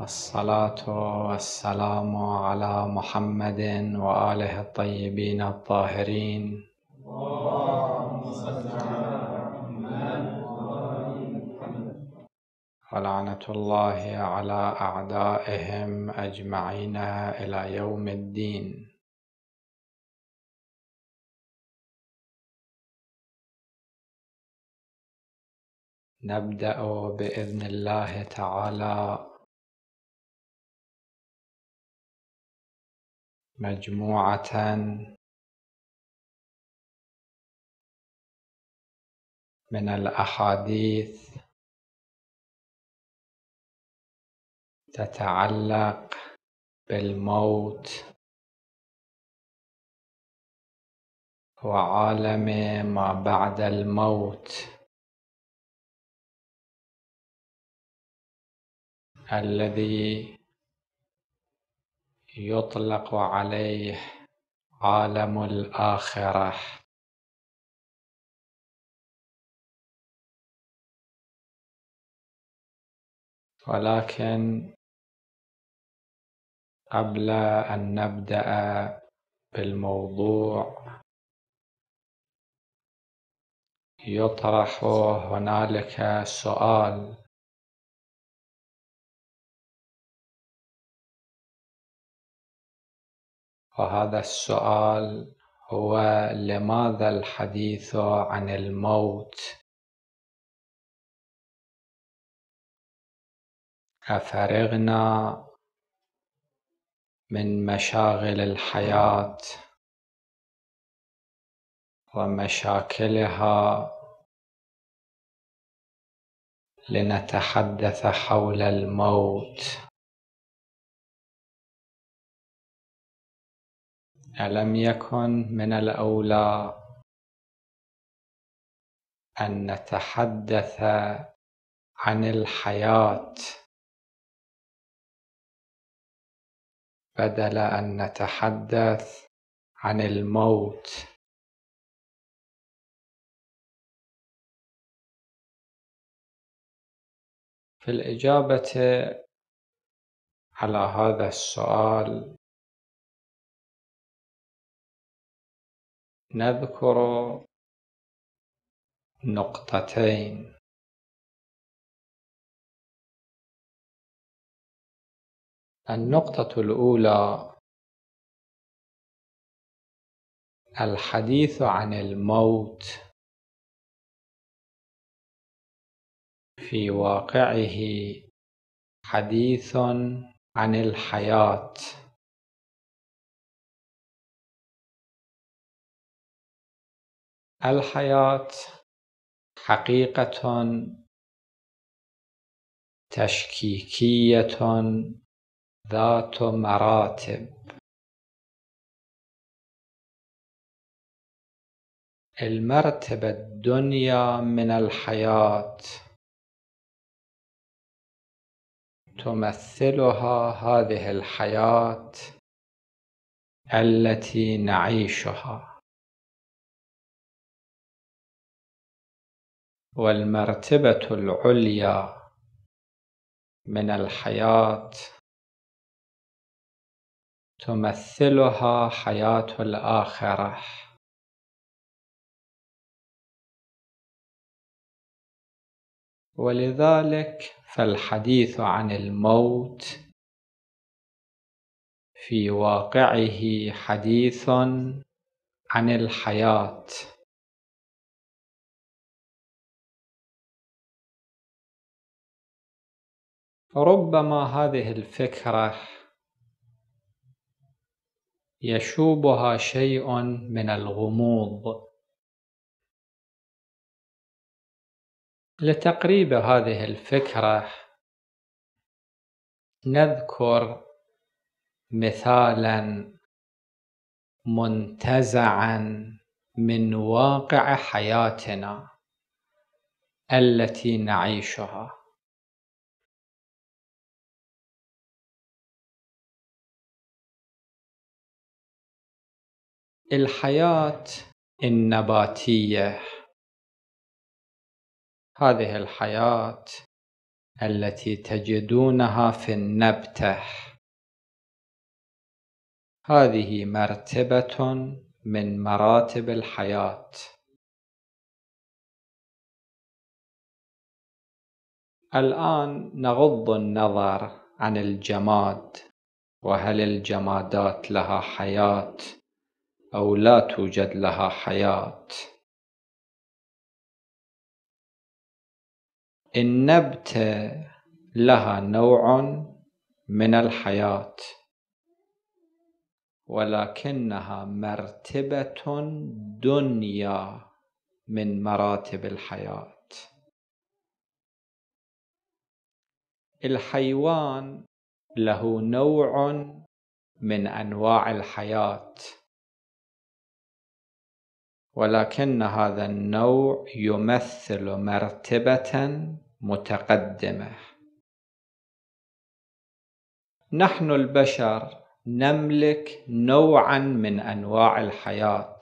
الصلاة والسلام على محمد وآله الطيبين الطاهرين ولعنة الله على أعدائهم أجمعين إلى يوم الدين نبدأ بإذن الله تعالى مجموعة من الأحاديث تتعلق بالموت وعالم ما بعد الموت الذي يطلق عليه عالم الآخرة ولكن قبل أن نبدأ بالموضوع يطرح هنالك سؤال وهذا السؤال هو لماذا الحديث عن الموت افرغنا من مشاغل الحياه ومشاكلها لنتحدث حول الموت ألم يكن من الأولى أن نتحدث عن الحياة بدل أن نتحدث عن الموت في الإجابة على هذا السؤال نذكر نقطتين النقطة الأولى الحديث عن الموت في واقعه حديث عن الحياه الحياة حقيقة تشكيكية ذات مراتب المرتبة الدنيا من الحياة تمثلها هذه الحياة التي نعيشها والمرتبة العليا من الحياة تمثلها حياة الآخرة ولذلك فالحديث عن الموت في واقعه حديث عن الحياه فربما هذه الفكرة يشوبها شيء من الغموض لتقريب هذه الفكرة نذكر مثالا منتزعا من واقع حياتنا التي نعيشها الحياة النباتية هذه الحياة التي تجدونها في النبتة هذه مرتبة من مراتب الحياة الآن نغض النظر عن الجماد وهل الجمادات لها حياه أو لا توجد لها حياة النبتة لها نوع من الحياة ولكنها مرتبة دنيا من مراتب الحياة الحيوان له نوع من أنواع الحياة ولكن هذا النوع يمثل مرتبة متقدمة نحن البشر نملك نوعا من أنواع الحياة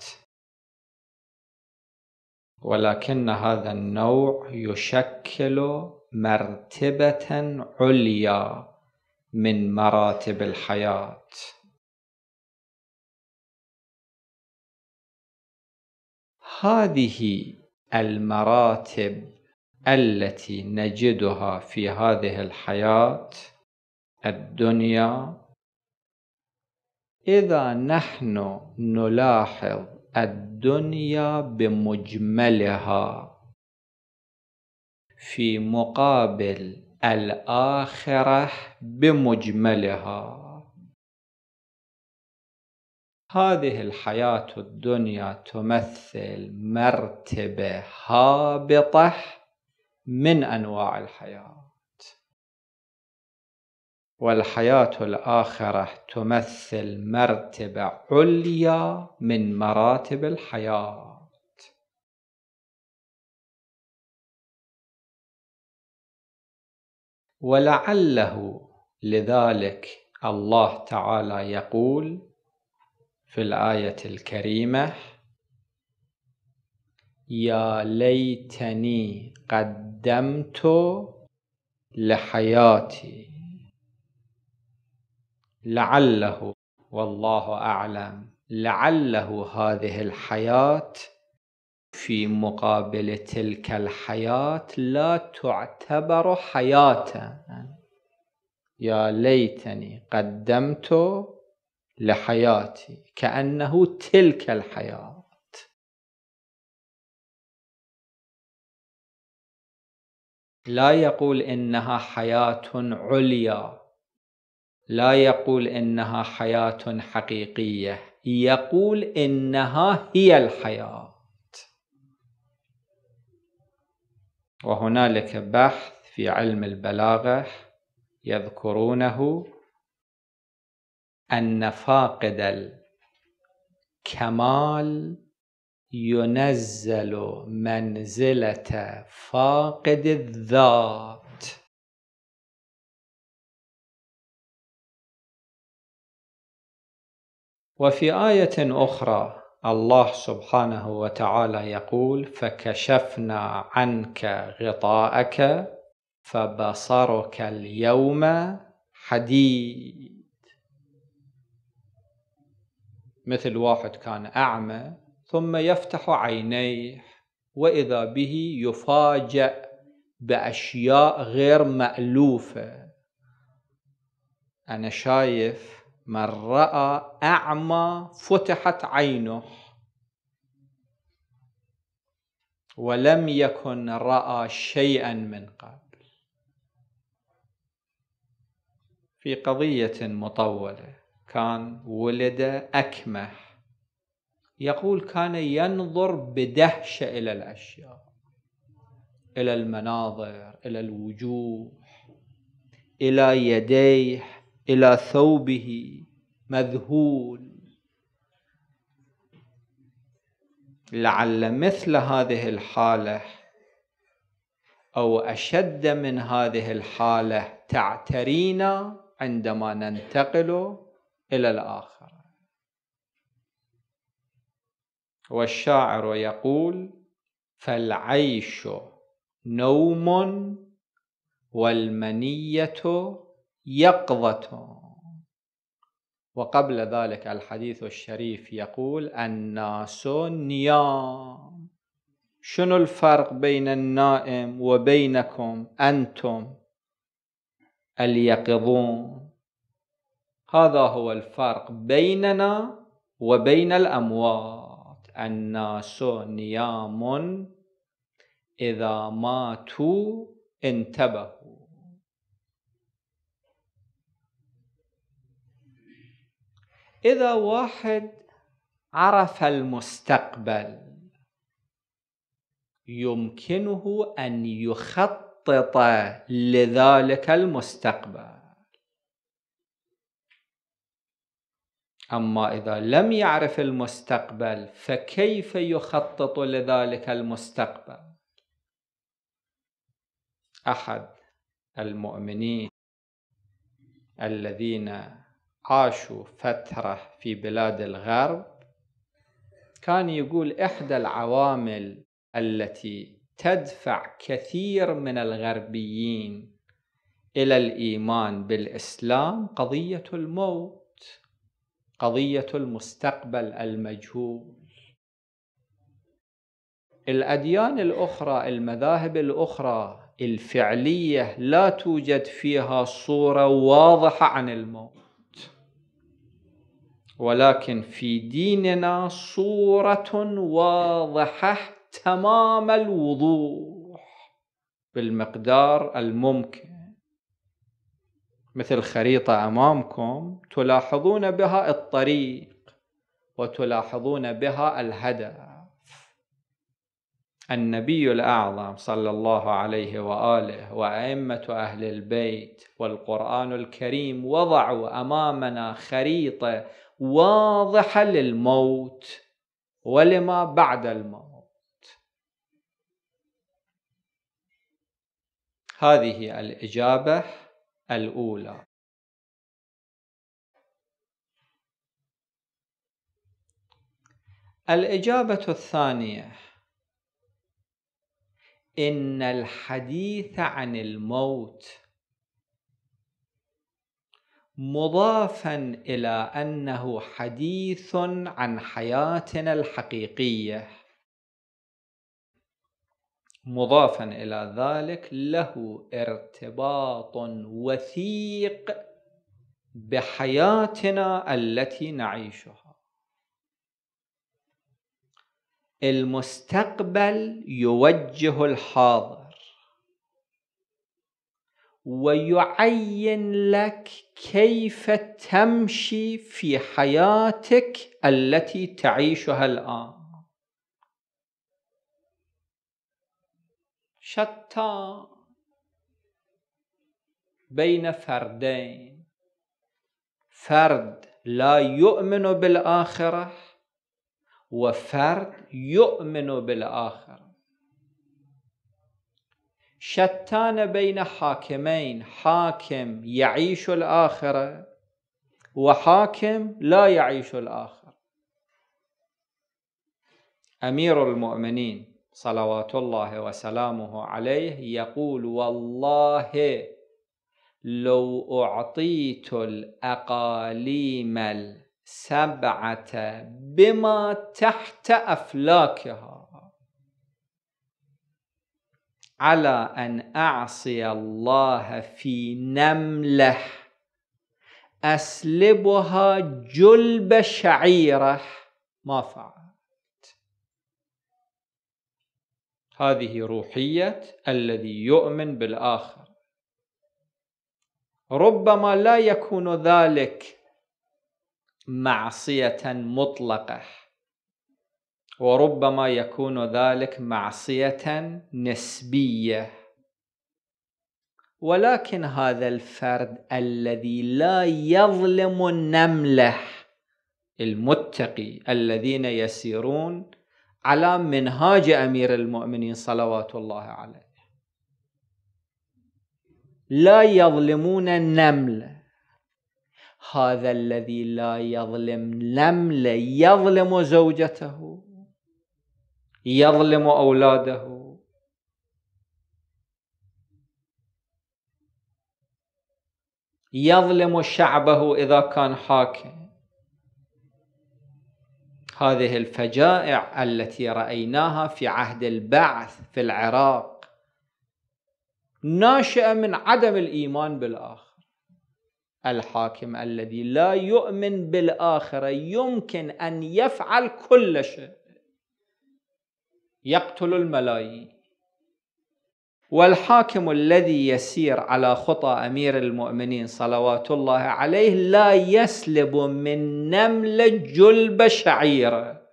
ولكن هذا النوع يشكل مرتبة عليا من مراتب الحياة هذه المراتب التي نجدها في هذه الحياة الدنيا إذا نحن نلاحظ الدنيا بمجملها في مقابل الآخرة بمجملها هذه الحياة الدنيا تمثل مرتبة هابطة من أنواع الحياة والحياة الآخرة تمثل مرتبة عليا من مراتب الحياة ولعله لذلك الله تعالى يقول في الآية الكريمة يا ليتني قدمت لحياتي لعله والله أعلم لعله هذه الحياة في مقابل تلك الحياة لا تعتبر حياة يا ليتني قدمت لحياتي كأنه تلك الحياة لا يقول إنها حياة عليا لا يقول إنها حياة حقيقية يقول إنها هي الحياة وهنالك بحث في علم البلاغة يذكرونه أن فاقد الكمال ينزل منزلة فاقد الذات وفي آية أخرى الله سبحانه وتعالى يقول فكشفنا عنك غطاءك فبصرك اليوم حديد مثل واحد كان أعمى ثم يفتح عينيه وإذا به يفاجأ بأشياء غير مألوفة أنا شايف من رأى أعمى فتحت عينه ولم يكن رأى شيئا من قبل في قضية مطولة كان ولد أكمح يقول كان ينظر بدهشة إلى الأشياء إلى المناظر إلى الوجوه إلى يديه إلى ثوبه مذهول لعل مثل هذه الحالة أو أشد من هذه الحالة تعترينا عندما ننتقل إلى الآخر والشاعر يقول فالعيش نوم والمنية يقظة وقبل ذلك الحديث الشريف يقول الناس نيام شنو الفرق بين النائم وبينكم أنتم اليقظون هذا هو الفرق بيننا وبين الأموات الناس نيام إذا ماتوا انتبهوا إذا واحد عرف المستقبل يمكنه أن يخطط لذلك المستقبل أما إذا لم يعرف المستقبل فكيف يخطط لذلك المستقبل أحد المؤمنين الذين عاشوا فترة في بلاد الغرب كان يقول إحدى العوامل التي تدفع كثير من الغربيين إلى الإيمان بالإسلام قضية الموت قضية المستقبل المجهول الأديان الأخرى المذاهب الأخرى الفعلية لا توجد فيها صورة واضحة عن الموت ولكن في ديننا صورة واضحة تمام الوضوح بالمقدار الممكن مثل خريطة أمامكم تلاحظون بها الطريق وتلاحظون بها الهدف النبي الأعظم صلى الله عليه وآله وأئمة أهل البيت والقرآن الكريم وضعوا أمامنا خريطة واضحة للموت ولما بعد الموت هذه الإجابة الأولى الإجابة الثانية إن الحديث عن الموت مضافا إلى أنه حديث عن حياتنا الحقيقية مضافا الى ذلك له ارتباط وثيق بحياتنا التي نعيشها المستقبل يوجه الحاضر ويعين لك كيف تمشي في حياتك التي تعيشها الان شتى بين فردين فرد لا يؤمن بالآخرة وفرد يؤمن بالآخرة شتان بين حاكمين حاكم يعيش الآخرة وحاكم لا يعيش الآخرة أمير المؤمنين صلوات الله وسلامه عليه يقول والله لو أعطيت الأقاليم السبعة بما تحت أفلاكها على أن أعصي الله في نمله أسلبها جلب شعيره ما فعل هذه روحية الذي يؤمن بالآخر ربما لا يكون ذلك معصية مطلقة وربما يكون ذلك معصية نسبية ولكن هذا الفرد الذي لا يظلم النمله المتقي الذين يسيرون على منهاج امير المؤمنين صلوات الله عليه لا يظلمون النمل هذا الذي لا يظلم نمل يظلم زوجته يظلم اولاده يظلم شعبه اذا كان حاكم هذه الفجائع التي رايناها في عهد البعث في العراق ناشئه من عدم الايمان بالاخر الحاكم الذي لا يؤمن بالاخره يمكن ان يفعل كل شيء يقتل الملايين والحاكم الذي يسير على خطى امير المؤمنين صلوات الله عليه لا يسلب من نمله جلب شعيره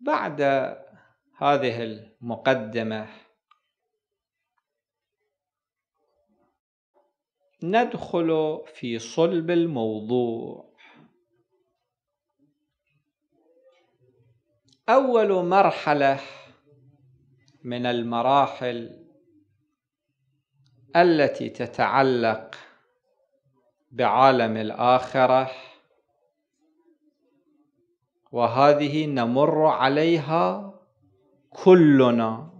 بعد هذه المقدمه ندخل في صلب الموضوع أول مرحلة من المراحل التي تتعلق بعالم الآخرة وهذه نمر عليها كلنا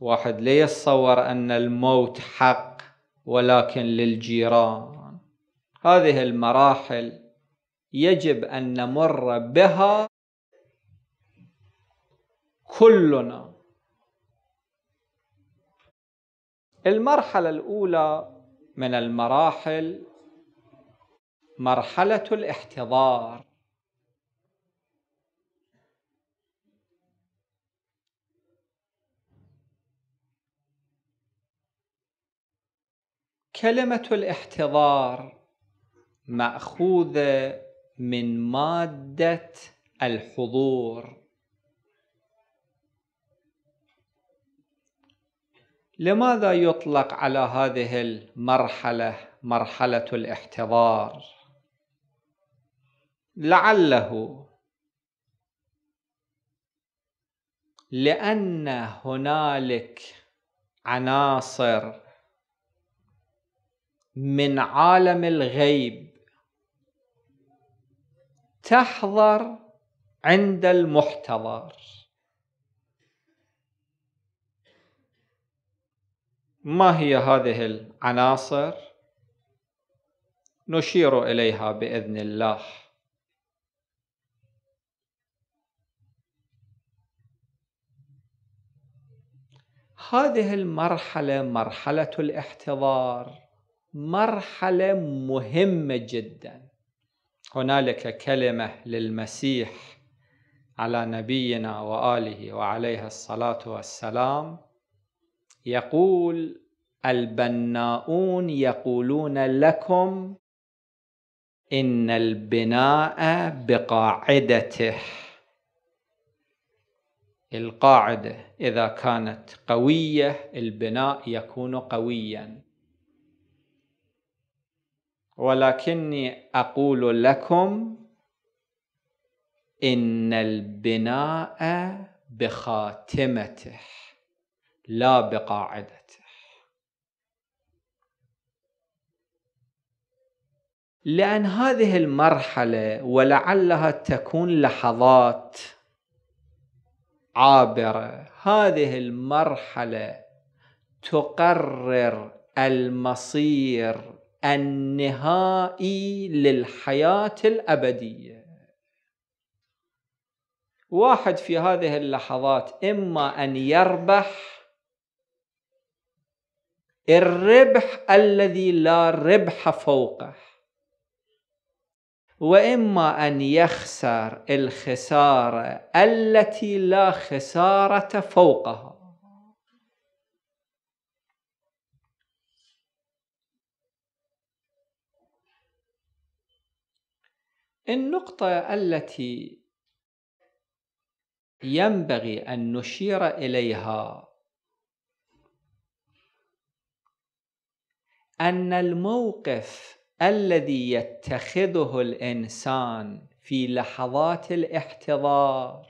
واحد لا يتصور أن الموت حق ولكن للجيران هذه المراحل يجب أن نمر بها كلنا المرحلة الأولى من المراحل مرحلة الاحتضار كلمة الاحتضار مأخوذة من مادة الحضور لماذا يطلق على هذه المرحلة مرحلة الاحتضار لعله لأن هنالك عناصر من عالم الغيب تحضر عند المحتضر ما هي هذه العناصر نشير اليها باذن الله هذه المرحله مرحله الاحتضار مرحلة مهمة جدا هنالك كلمة للمسيح على نبينا وآله وعليه الصلاة والسلام يقول البناؤون يقولون لكم إن البناء بقاعدته القاعدة إذا كانت قوية البناء يكون قوياً ولكني أقول لكم إن البناء بخاتمته لا بقاعدته لأن هذه المرحلة ولعلها تكون لحظات عابرة هذه المرحلة تقرر المصير النهائي للحياة الأبدية واحد في هذه اللحظات إما أن يربح الربح الذي لا ربح فوقه واما ان يخسر الخساره التي لا خساره فوقها النقطة التي ينبغي أن نشير إليها أن الموقف الذي يتخذه الإنسان في لحظات الاحتضار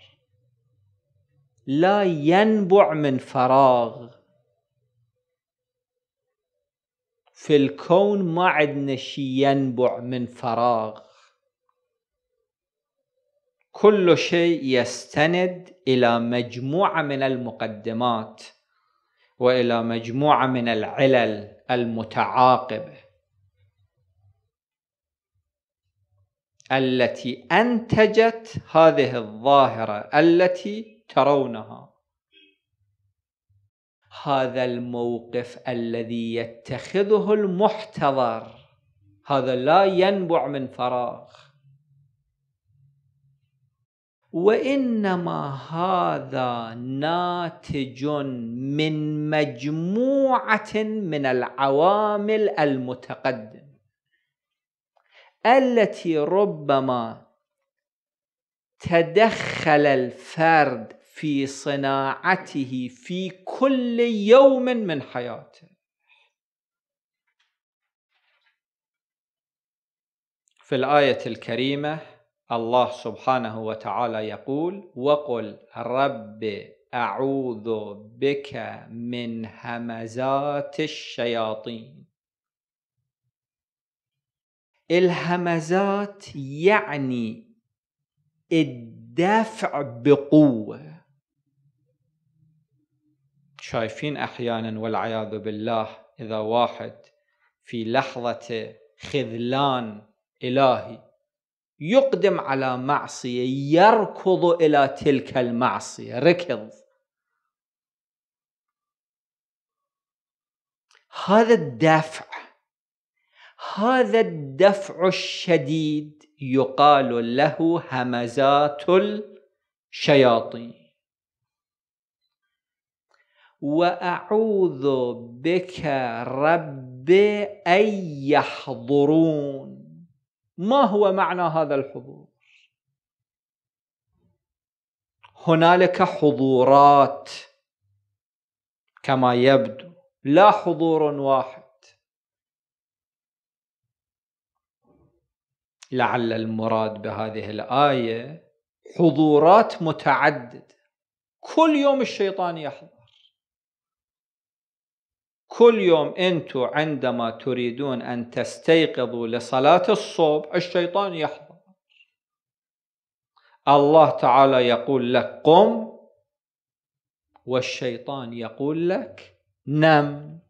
لا ينبع من فراغ في الكون ما عندنا شيء ينبع من فراغ كل شيء يستند إلى مجموعة من المقدمات وإلى مجموعة من العلل المتعاقبة التي أنتجت هذه الظاهرة التي ترونها هذا الموقف الذي يتخذه المحتضر هذا لا ينبع من فراغ وانما هذا ناتج من مجموعه من العوامل المتقدمه التي ربما تدخل الفرد في صناعته في كل يوم من حياته في الايه الكريمه الله سبحانه وتعالى يقول وقل رب أعوذ بك من همزات الشياطين الهمزات يعني الدفع بقوة شايفين أحيانا والعياذ بالله إذا واحد في لحظة خذلان إلهي يقدم على معصية يركض إلى تلك المعصية ركض هذا الدفع هذا الدفع الشديد يقال له همزات الشياطين واعوذ بك رب ان يحضرون ما هو معنى هذا الحضور هنالك حضورات كما يبدو لا حضور واحد لعل المراد بهذه الايه حضورات متعدده كل يوم الشيطان يحضر كل يوم أنتم عندما تريدون أن تستيقظوا لصلاة الصبح الشيطان يحضر الله تعالى يقول لك قم والشيطان يقول لك نم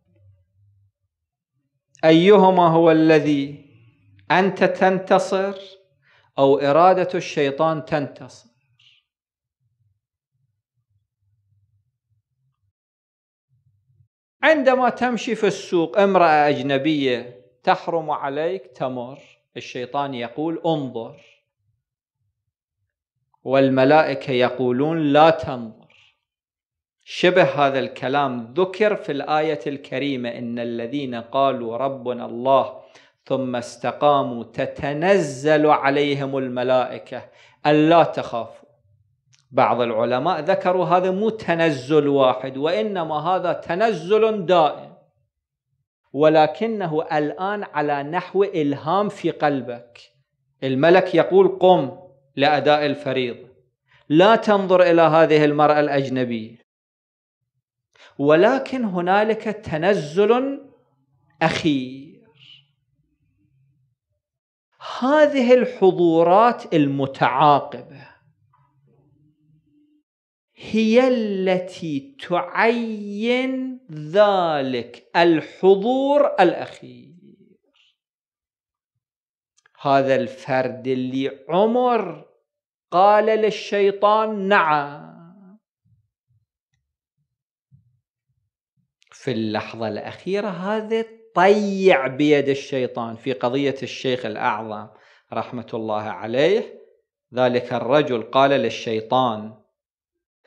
أيهما هو الذي أنت تنتصر أو إرادة الشيطان تنتصر عندما تمشي في السوق امرأة أجنبية تحرم عليك تمر الشيطان يقول انظر والملائكة يقولون لا تنظر شبه هذا الكلام ذكر في الآية الكريمة إن الذين قالوا ربنا الله ثم استقاموا تتنزل عليهم الملائكة ألا تخافوا بعض العلماء ذكروا هذا مو تنزل واحد وإنما هذا تنزل دائم ولكنه الآن على نحو إلهام في قلبك الملك يقول قم لأداء الفريضة لا تنظر إلى هذه المرأة الأجنبية ولكن هنالك تنزل أخير هذه الحضورات المتعاقبة هي التي تعين ذلك الحضور الأخير هذا الفرد اللي عمر قال للشيطان نعم في اللحظة الأخيرة هذا طيع بيد الشيطان في قضية الشيخ الأعظم رحمة الله عليه ذلك الرجل قال للشيطان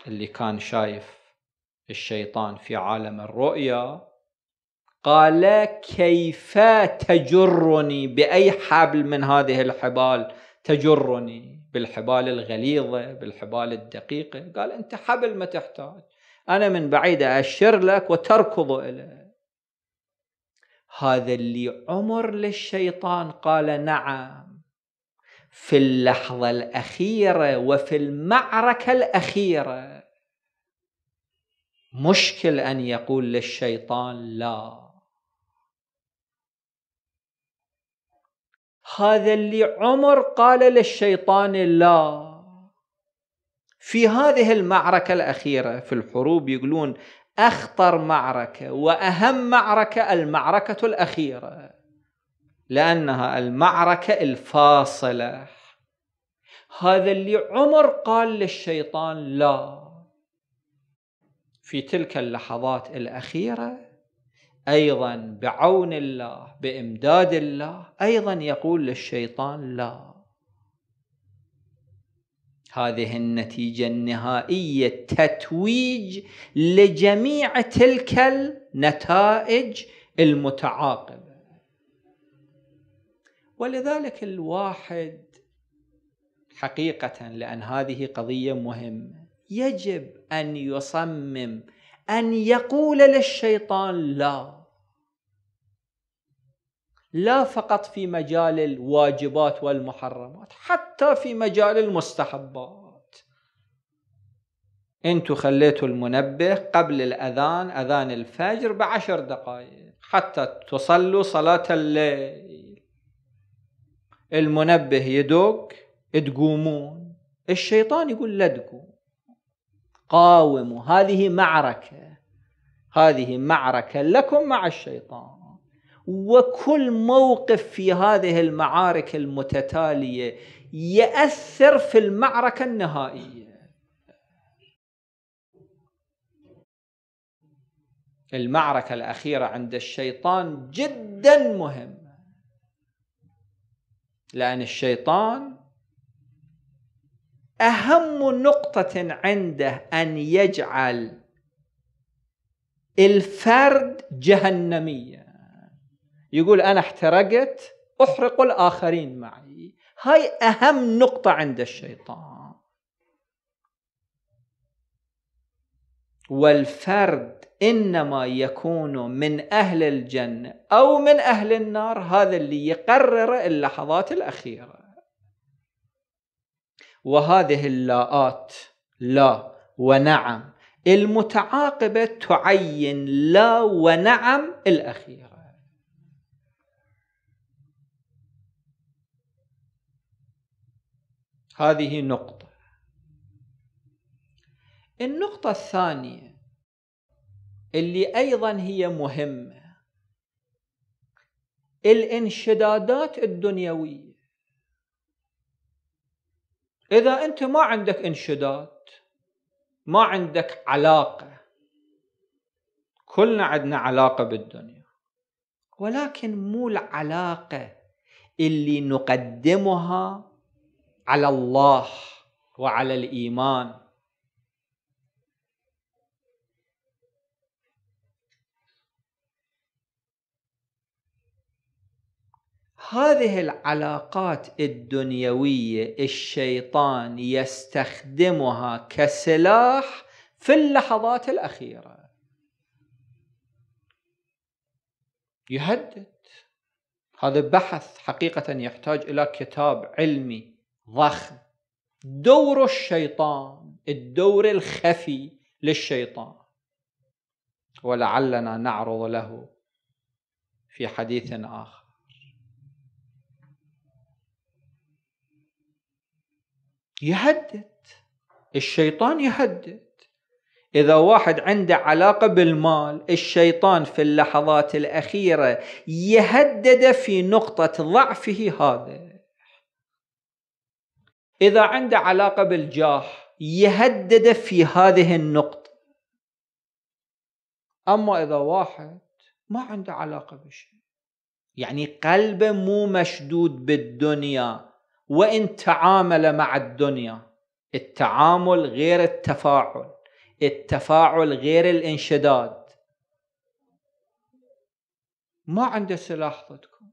اللي كان شايف الشيطان في عالم الرؤيا قال كيف تجرني باي حبل من هذه الحبال تجرني بالحبال الغليظه بالحبال الدقيقه قال انت حبل ما تحتاج انا من بعيد اشر لك وتركض اليه هذا اللي عمر للشيطان قال نعم في اللحظة الأخيرة وفي المعركة الأخيرة مشكل أن يقول للشيطان لا هذا اللي عمر قال للشيطان لا في هذه المعركة الأخيرة في الحروب يقولون أخطر معركة وأهم معركة المعركة الأخيرة لأنها المعركة الفاصلة هذا اللي عمر قال للشيطان لا في تلك اللحظات الأخيرة أيضا بعون الله بإمداد الله أيضا يقول للشيطان لا هذه النتيجة النهائية تتويج لجميع تلك النتائج المتعاقبة ولذلك الواحد حقيقة لأن هذه قضية مهمة يجب أن يصمم أن يقول للشيطان لا لا فقط في مجال الواجبات والمحرمات حتى في مجال المستحبات انتم خليتوا المنبه قبل الأذان أذان الفجر بعشر دقائق حتى تصلوا صلاة الليل المنبه يدق تقومون الشيطان يقول لا تقوم قاوموا هذه معركة هذه معركة لكم مع الشيطان وكل موقف في هذه المعارك المتتالية يأثر في المعركة النهائية المعركة الأخيرة عند الشيطان جدا مهمة لأن الشيطان أهم نقطة عنده أن يجعل الفرد جهنمية يقول أنا احترقت أحرق الآخرين معي هاي أهم نقطة عند الشيطان والفرد انما يكون من اهل الجنه او من اهل النار هذا اللي يقرره اللحظات الاخيره وهذه اللاءات لا ونعم المتعاقبه تعين لا ونعم الاخيره هذه نقطه النقطه الثانيه اللي أيضا هي مهمة الانشدادات الدنيوية إذا أنت ما عندك انشداد ما عندك علاقة كلنا عندنا علاقة بالدنيا ولكن مو العلاقة اللي نقدمها على الله وعلى الإيمان هذه العلاقات الدنيويه الشيطان يستخدمها كسلاح في اللحظات الاخيره يهدد هذا بحث حقيقه يحتاج الى كتاب علمي ضخم دور الشيطان الدور الخفي للشيطان ولعلنا نعرض له في حديث اخر يهدد الشيطان يهدد إذا واحد عنده علاقة بالمال الشيطان في اللحظات الأخيرة يهدد في نقطة ضعفه هذا إذا عنده علاقة بالجاه يهدد في هذه النقطة أما إذا واحد ما عنده علاقة بشيء يعني قلبه مو مشدود بالدنيا وإن تعامل مع الدنيا التعامل غير التفاعل التفاعل غير الانشداد ما عنده سلاح ضدكم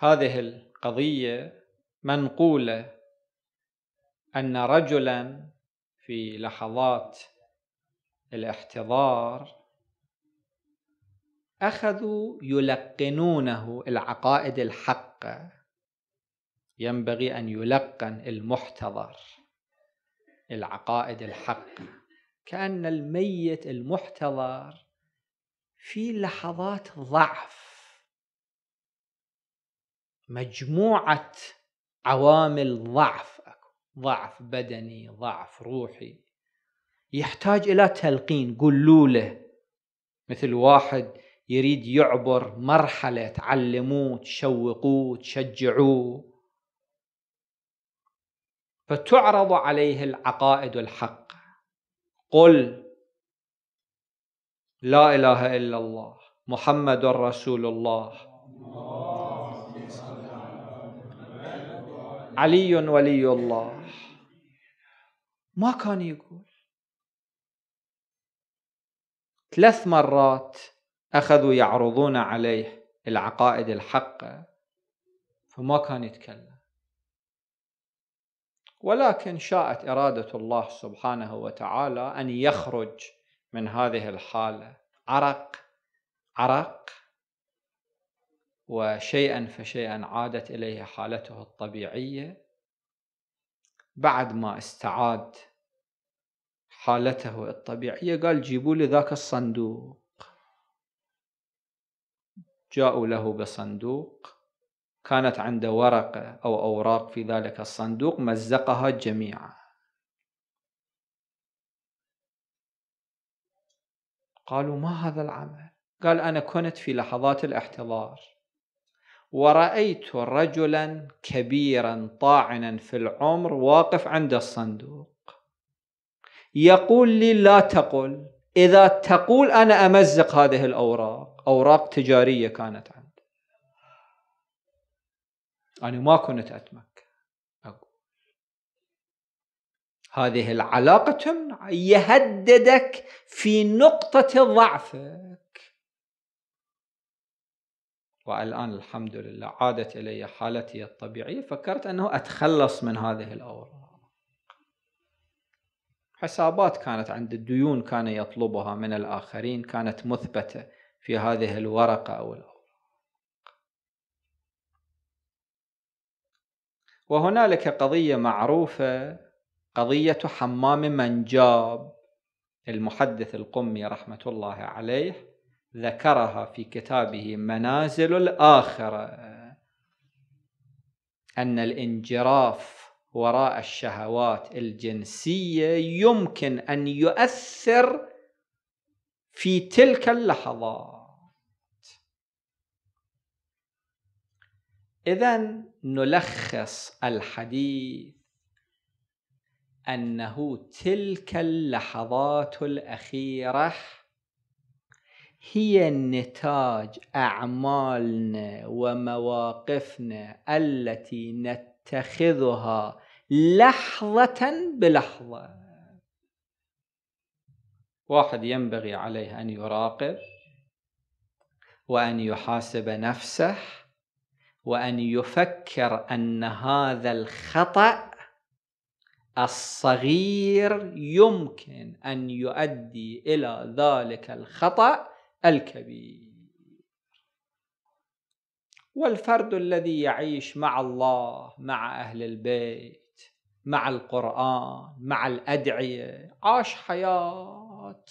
هذه القضية منقولة أن رجلا في لحظات الاحتضار أخذوا يلقنونه العقائد الحقة ينبغي أن يلقن المحتضر العقائد الحقة كأن الميت المحتضر في لحظات ضعف مجموعة عوامل ضعف ضعف بدني ضعف روحي يحتاج إلى تلقين قولوا له مثل واحد يريد يعبر مرحلة تعلموه تشوقوه تشجعوه فتعرض عليه العقائد الحق قل لا إله إلا الله محمد رسول الله علي ولي الله ما كان يقول ثلاث مرات أخذوا يعرضون عليه العقائد الحقة فما كان يتكلم ولكن شاءت إرادة الله سبحانه وتعالى أن يخرج من هذه الحالة عرق عرق وشيئا فشيئا عادت إليه حالته الطبيعية بعد ما استعاد حالته الطبيعية قال جيبوا لي ذاك الصندوق جاءوا له بصندوق كانت عنده ورقة أو أوراق في ذلك الصندوق مزقها جميعا قالوا ما هذا العمل قال أنا كنت في لحظات الاحتضار ورأيت رجلا كبيرا طاعنا في العمر واقف عند الصندوق يقول لي لا تقل إذا تقول أنا أمزق هذه الأوراق أوراق تجارية كانت عندي أنا يعني ما كنت أتمكن أقول هذه العلاقة تمنع يهددك في نقطة ضعفك والآن الحمد لله عادت إلي حالتي الطبيعية فكرت أنه أتخلص من هذه الأوراق حسابات كانت عند الديون كان يطلبها من الآخرين كانت مثبتة في هذه الورقة أو الأوراق وهنالك قضية معروفة قضية حمام منجاب المحدث القمي رحمة الله عليه ذكرها في كتابه منازل الآخرة أن الانجراف وراء الشهوات الجنسية يمكن أن يؤثر في تلك اللحظات اذا نلخص الحديث انه تلك اللحظات الاخيره هي نتاج اعمالنا ومواقفنا التي نتخذها لحظه بلحظه واحد ينبغي عليه أن يراقب وأن يحاسب نفسه وأن يفكر أن هذا الخطأ الصغير يمكن أن يؤدي إلى ذلك الخطأ الكبير والفرد الذي يعيش مع الله مع أهل البيت مع القرآن مع الأدعية عاش حياة اللحظات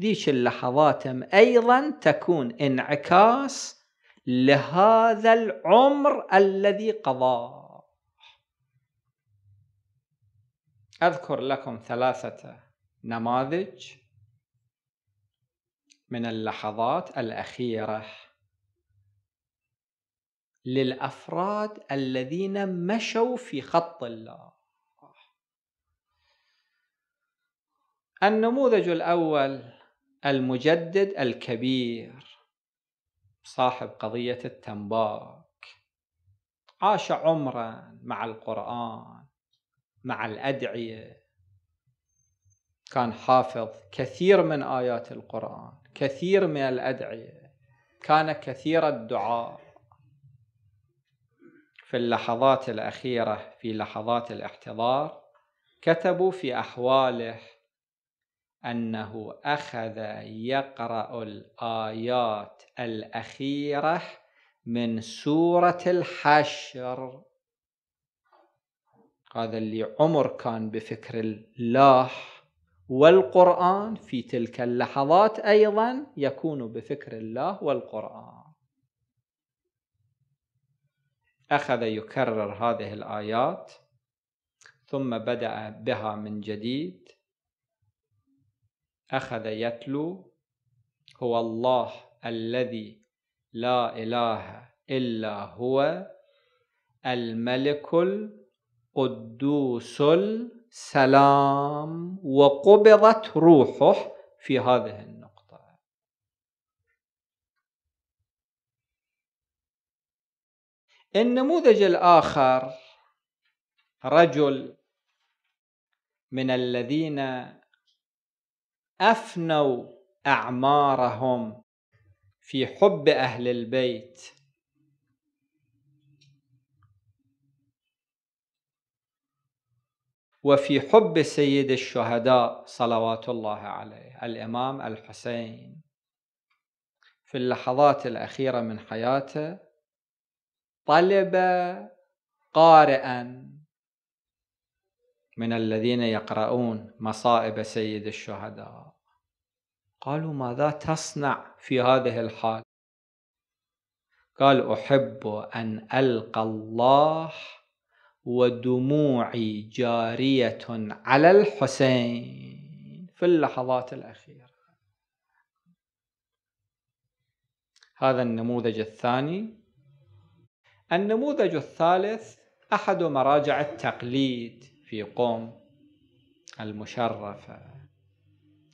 ذيش اللحظات أيضا تكون انعكاس لهذا العمر الذي قضاه أذكر لكم ثلاثة نماذج من اللحظات الأخيرة للأفراد الذين مشوا في خط الله النموذج الأول المجدد الكبير صاحب قضية التنباك عاش عمرا مع القرآن مع الأدعية كان حافظ كثير من آيات القرآن كثير من الأدعية كان كثير الدعاء في اللحظات الأخيرة في لحظات الاحتضار كتبوا في أحواله أنه أخذ يقرأ الآيات الأخيرة من سورة الحشر هذا اللي عمر كان بفكر الله والقرآن في تلك اللحظات أيضا يكون بفكر الله والقرآن أخذ يكرر هذه الآيات ثم بدأ بها من جديد أخذ يتلو هو الله الذي لا إله إلا هو الملك القدوس السلام وقبضت روحه في هذه النقطة النموذج الآخر رجل من الذين أفنوا أعمارهم في حب أهل البيت وفي حب سيد الشهداء صلوات الله عليه الإمام الحسين في اللحظات الأخيرة من حياته طلب قارئا من الذين يقرؤون مصائب سيد الشهداء قالوا ماذا تصنع في هذه الحال قال أحب أن ألقى الله ودموعي جارية على الحسين في اللحظات الأخيرة هذا النموذج الثاني النموذج الثالث أحد مراجع التقليد في قوم المشرفة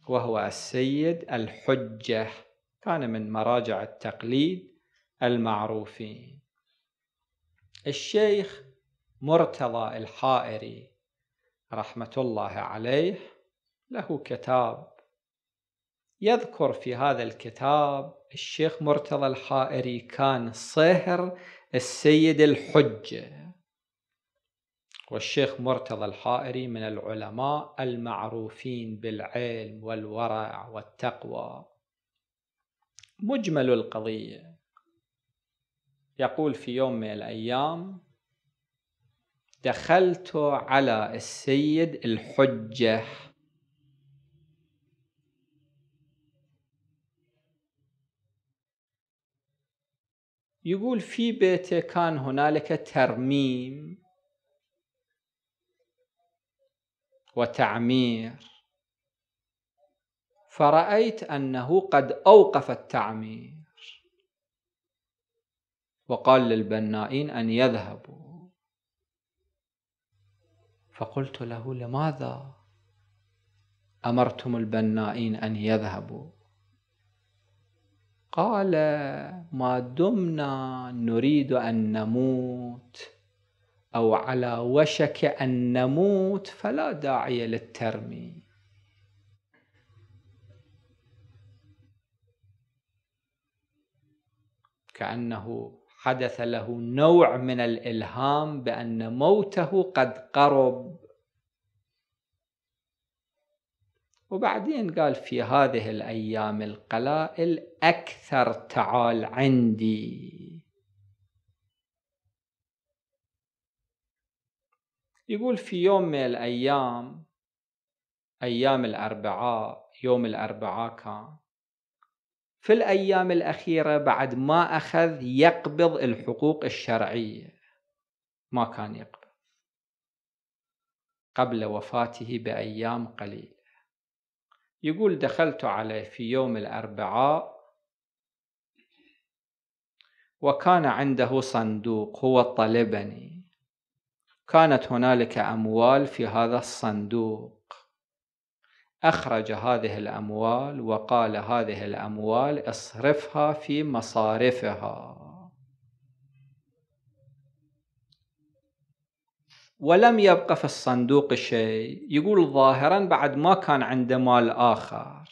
وهو السيد الحجة كان من مراجع التقليد المعروفين الشيخ مرتضى الحائري رحمة الله عليه له كتاب يذكر في هذا الكتاب الشيخ مرتضى الحائري كان صهر السيد الحجة والشيخ مرتضى الحائري من العلماء المعروفين بالعلم والورع والتقوى مجمل القضية يقول في يوم من الأيام دخلت على السيد الحجة يقول في بيته كان هنالك ترميم وتعمير فرأيت أنه قد أوقف التعمير وقال للبنائين أن يذهبوا فقلت له لماذا أمرتم البنائين أن يذهبوا قال ما دمنا نريد أن نموت أو على وشك أن نموت فلا داعي للترمي كأنه حدث له نوع من الإلهام بأن موته قد قرب وبعدين قال في هذه الأيام القلائل أكثر تعال عندي يقول في يوم من الأيام أيام الأربعاء يوم الأربعاء كان في الأيام الأخيرة بعد ما أخذ يقبض الحقوق الشرعية ما كان يقبض قبل وفاته بأيام قليلة يقول دخلت عليه في يوم الأربعاء وكان عنده صندوق هو طلبني كانت هنالك اموال في هذا الصندوق اخرج هذه الاموال وقال هذه الاموال اصرفها في مصارفها ولم يبقى في الصندوق شيء يقول ظاهرا بعد ما كان عنده مال آخر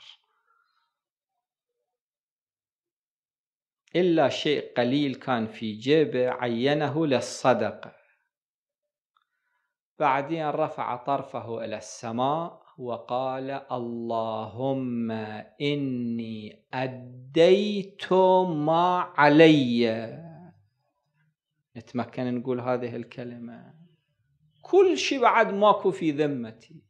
إلا شيء قليل كان في جيبه عينه للصدقة بعدين رفع طرفه إلى السماء وقال اللهم إني أديت ما علي نتمكن نقول هذه الكلمة كل شيء بعد ماكو في ذمتي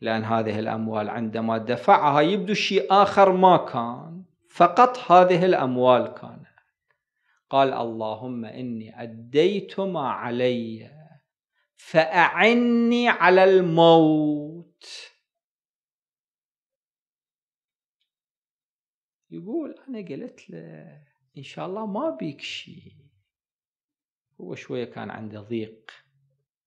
لأن هذه الأموال عندما دفعها يبدو شيء آخر ما كان فقط هذه الأموال كانت قال اللهم إني أديت ما عليّ فأعني على الموت يقول أنا قلت له إن شاء الله ما بيك شيء هو شوية كان عنده ضيق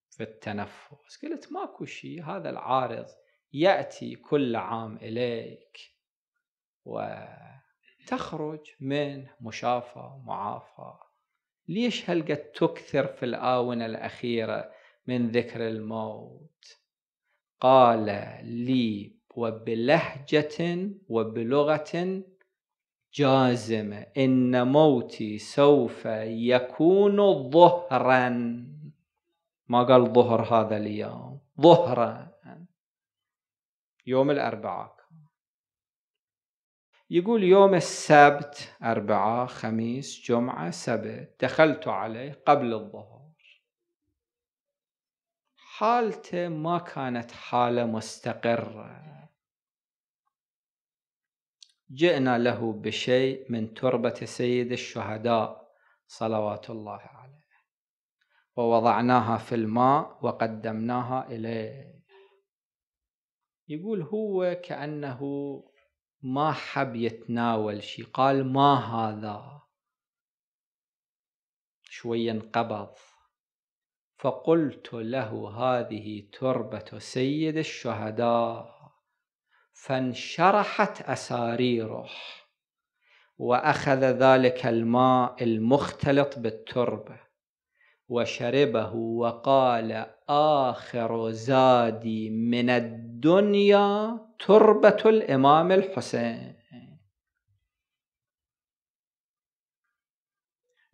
في التنفس قلت ماكو شيء هذا العارض يأتي كل عام إليك وتخرج من مشافى معافى ليش قد تكثر في الآونة الأخيرة من ذكر الموت قال لي وبلهجة وبلغة جازمة إن موتي سوف يكون ظهرا ما قال ظهر هذا اليوم ظهرا يوم الأربعاء يقول يوم السبت أربعاء خميس جمعة سبت دخلت عليه قبل الظهر حالته ما كانت حالة مستقرة جئنا له بشيء من تربة سيد الشهداء صلوات الله عليه ووضعناها في الماء وقدمناها إليه يقول هو كأنه ما حب يتناول شيء قال ما هذا شوي انقبض فقلت له هذه تربة سيد الشهداء فانشرحت أساريره وأخذ ذلك الماء المختلط بالتربة وشربه وقال آخر زادي من الدنيا تربة الإمام الحسين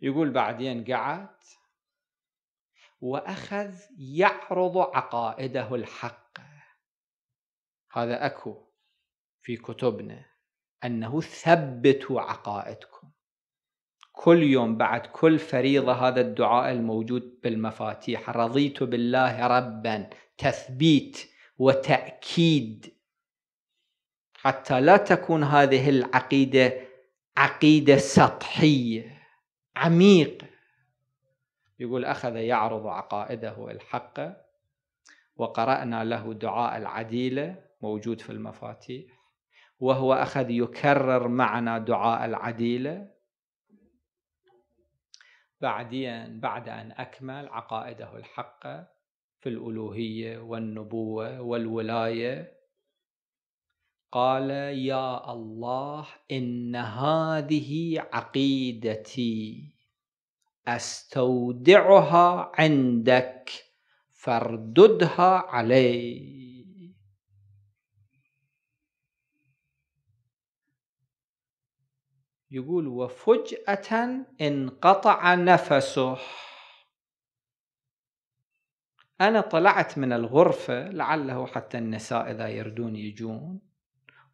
يقول بعدين قعد واخذ يعرض عقائده الحق هذا اكو في كتبنا انه ثبتوا عقائدكم كل يوم بعد كل فريضه هذا الدعاء الموجود بالمفاتيح رضيت بالله ربا تثبيت وتاكيد حتى لا تكون هذه العقيده عقيده سطحيه عميقه يقول أخذ يعرض عقائده الحقة وقرأنا له دعاء العديلة موجود في المفاتيح وهو أخذ يكرر معنا دعاء العديلة بعدين بعد أن أكمل عقائده الحقة في الألوهية والنبوة والولاية قال يا الله إن هذه عقيدتي استودعها عندك فارددها علي يقول وفجأة انقطع نفسه أنا طلعت من الغرفة لعله حتى النساء إذا يردون يجون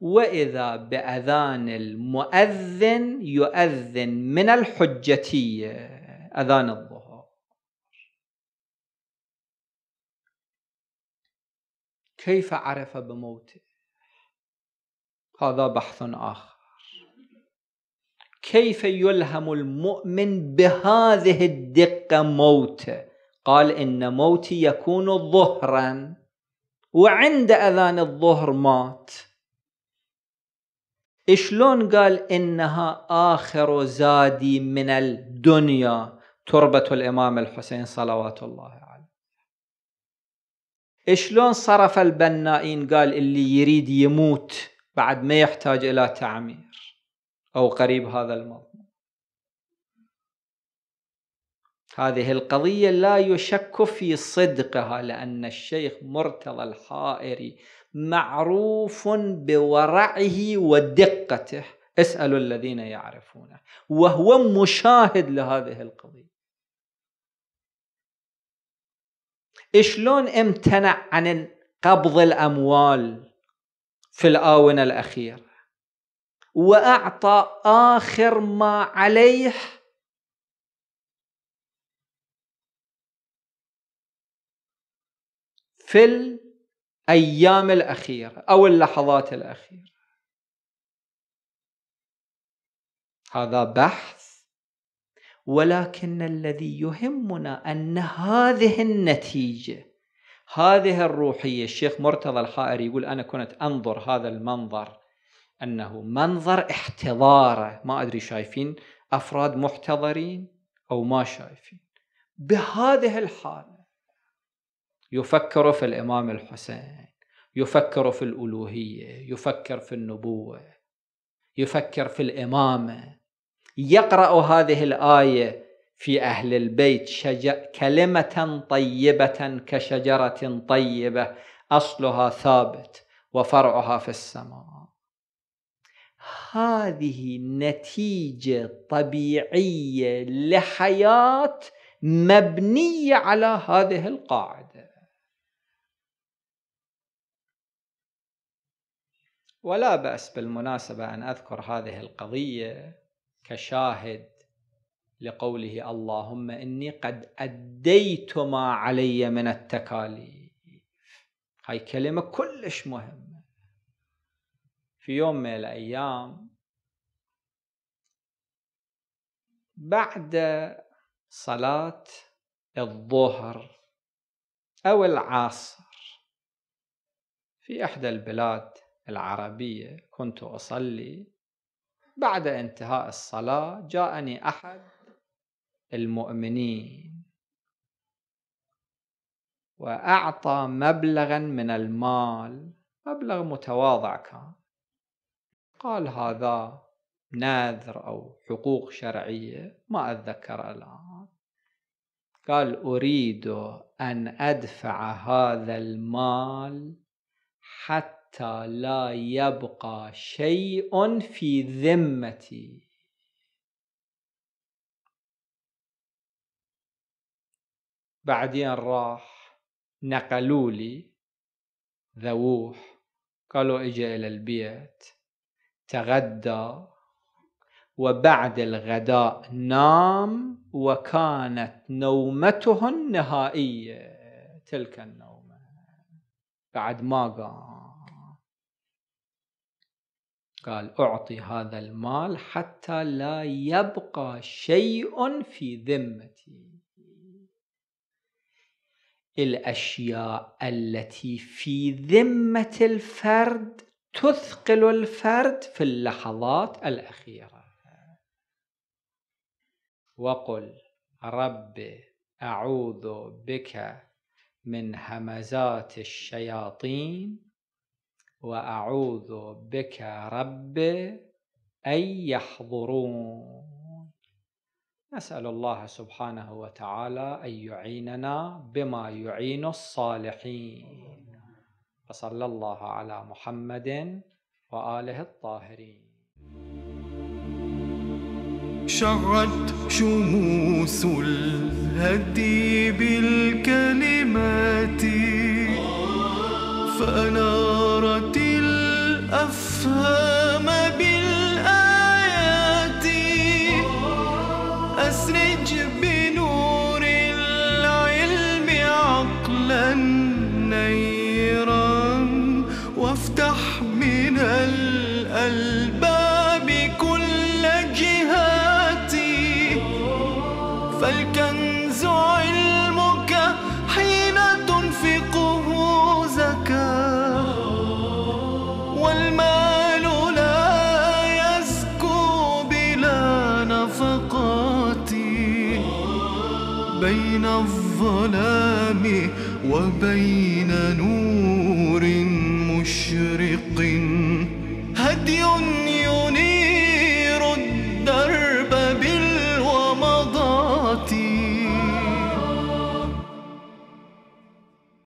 وإذا بأذان المؤذن يؤذن من الحجتية أذان الظهر كيف عرف بموته هذا بحث آخر كيف يلهم المؤمن بهذه الدقة موته قال إن موتي يكون ظهرا وعند أذان الظهر مات شلون قال إنها آخر زادي من الدنيا تربة الإمام الحسين صلوات الله عليه إشلون صرف البنائين قال اللي يريد يموت بعد ما يحتاج إلى تعمير أو قريب هذا المضمون هذه القضية لا يشك في صدقها لأن الشيخ مرتضى الحائري معروف بورعه ودقته اسألوا الذين يعرفونه وهو مشاهد لهذه القضية شلون امتنع عن قبض الأموال في الآونة الأخيرة وأعطى آخر ما عليه في الأيام الأخيرة أو اللحظات الأخيرة هذا بحث ولكن الذي يهمنا أن هذه النتيجة هذه الروحية الشيخ مرتضى الحائري يقول أنا كنت أنظر هذا المنظر أنه منظر احتضاره ما أدري شايفين أفراد محتضرين أو ما شايفين بهذه الحالة يفكر في الإمام الحسين يفكر في الألوهية يفكر في النبوة يفكر في الإمامة يقرأ هذه الآية في أهل البيت شج... كلمة طيبة كشجرة طيبة أصلها ثابت وفرعها في السماء هذه نتيجة طبيعية لحياة مبنية على هذه القاعدة ولا بأس بالمناسبة أن أذكر هذه القضية كشاهد لقوله اللهم إني قد أديت ما علي من التكاليف هاي كلمة كلش مهمة في يوم من الأيام بعد صلاة الظهر أو العصر في إحدى البلاد العربية كنت أصلي بعد انتهاء الصلاة جاءني أحد المؤمنين وأعطى مبلغا من المال مبلغ متواضع كان قال هذا ناذر أو حقوق شرعية ما أتذكر الآن قال أريد أن أدفع هذا المال حتى حتى لا يبقى شيء في ذمتي بعدين راح نقلوا لي ذووح قالوا اجى الى البيت تغدى وبعد الغداء نام وكانت نومته النهائيه تلك النومه بعد ما قام قال أعطي هذا المال حتى لا يبقى شيء في ذمتي الأشياء التي في ذمة الفرد تثقل الفرد في اللحظات الأخيرة وقل رب أعوذ بك من همزات الشياطين وأعوذ بك رب أن يحضرون نسأل الله سبحانه وتعالى أن يعيننا بما يعين الصالحين وصلى الله على محمد وآله الطاهرين شرت شموس الهدي بالكلمات فأنا أفهم بالآيات أسرد 悲。